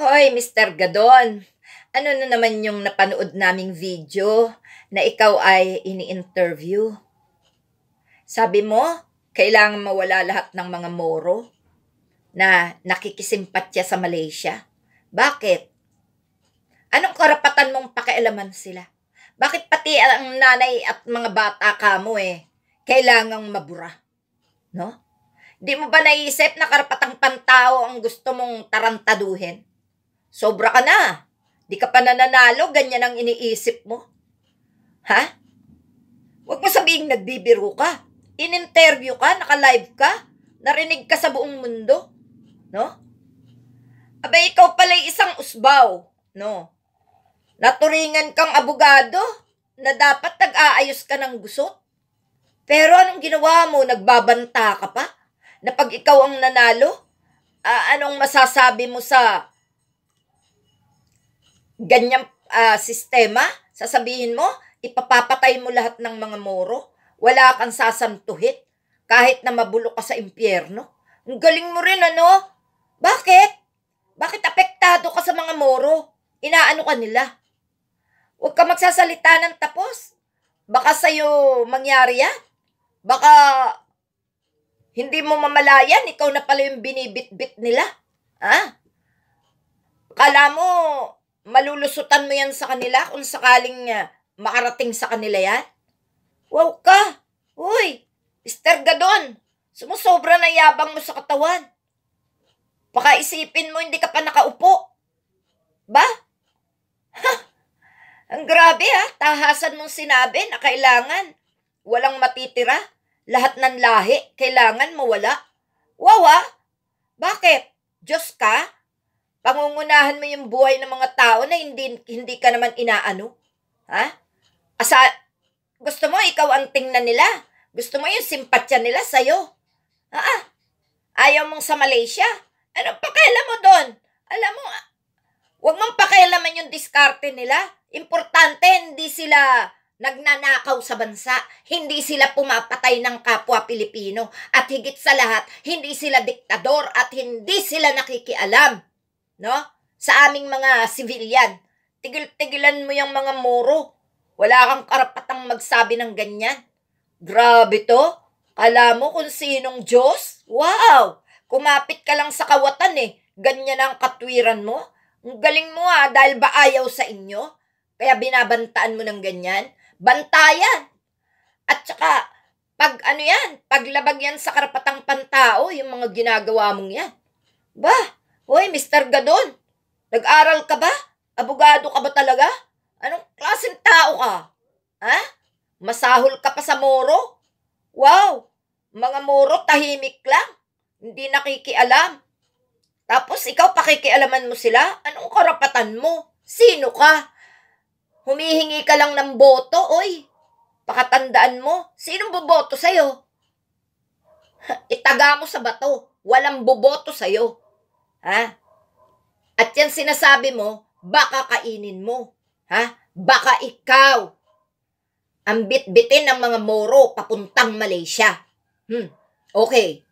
Hoy, Mr. Gadon, ano na naman yung napanood naming video na ikaw ay ini-interview? Sabi mo, kailangan mawala lahat ng mga Moro na nakikisimpatya sa Malaysia. Bakit? Anong karapatan mong pakialaman sila? Bakit pati ang nanay at mga bata ka mo eh, kailangang mabura? No? Di mo ba naisip na karapatang pantao ang gusto mong tarantaduhin? Sobra ka na. Di ka pa nananalo, ganyan ang iniisip mo. Ha? Huwag mo sabihing nagbibiro ka. In-interview ka, naka-live ka, narinig ka sa buong mundo. No? Aba, ikaw pala isang usbaw. No? Naturingan kang abogado na dapat nag-aayos ka ng gusot. Pero anong ginawa mo? Nagbabanta ka pa? Na pag ikaw ang nanalo, uh, anong masasabi mo sa ganyang uh, sistema, sasabihin mo, ipapapatay mo lahat ng mga moro, wala kang sasamtuhit, kahit na mabulok ka sa impyerno. Ang galing mo rin, ano? Bakit? Bakit apektado ka sa mga moro? Inaano ka nila? Huwag ka magsasalita ng tapos. Baka sa'yo mangyari yan. Baka hindi mo mamalayan, ikaw na pala yung binibitbit nila. Ha? Ah? Malulusutan mo yan sa kanila kung sakaling uh, makarating sa kanila yan? Wow ka! Uy! Mr. Gadon! Sumusobra na yabang mo sa katawan. Baka isipin mo hindi ka pa nakaupo. Ba? Ha! Ang grabe ha, tahasan mong sinabi na kailangan. Walang matitira. Lahat ng lahi, kailangan mawala. Wow ha? Inaasahan mo yung buhay ng mga tao na hindi, hindi ka naman inaano? Ha? Asa, gusto mo ikaw ang tingnan nila? Gusto mo yung simpatya nila sa'yo? Ha? Ah, -ha? Ayaw mong sa Malaysia? Ano pakialam mo doon? Alam mo, wag mong pakialaman yung diskarte nila. Importante, hindi sila nagnanakaw sa bansa, hindi sila pumapatay ng kapwa Pilipino, at higit sa lahat, hindi sila diktador at hindi sila nakikialam. No? sa aming mga civilian. Tigil-tigilan mo yung mga muro. Wala kang karapatang magsabi ng ganyan. Grabe to. Kala mo kung sinong Diyos? Wow! Kumapit ka lang sa kawatan eh. Ganyan ang katwiran mo. Ang galing mo ah, dahil ba ayaw sa inyo? Kaya binabantaan mo ng ganyan? Bantayan! At saka, pag ano yan, paglabag yan sa karapatang pantao, yung mga ginagawa mong yan. Ba, hoy, Mr. Gadon, Nag-aral ka ba? Abogado ka ba talaga? Anong klaseng tao ka? Ha? Masahol ka pa sa moro? Wow! Mga moro tahimik lang. Hindi nakikialam. Tapos ikaw pakikialaman mo sila? Anong karapatan mo? Sino ka? Humihingi ka lang ng boto, oy. Pakatandaan mo, sinong boboto sa'yo? Itaga mo sa bato, walang boboto sa'yo. Ha? At yan sinasabi mo, baka kainin mo. Ha? Baka ikaw ang bitbitin ng mga Moro papuntang Malaysia. Hmm. Okay.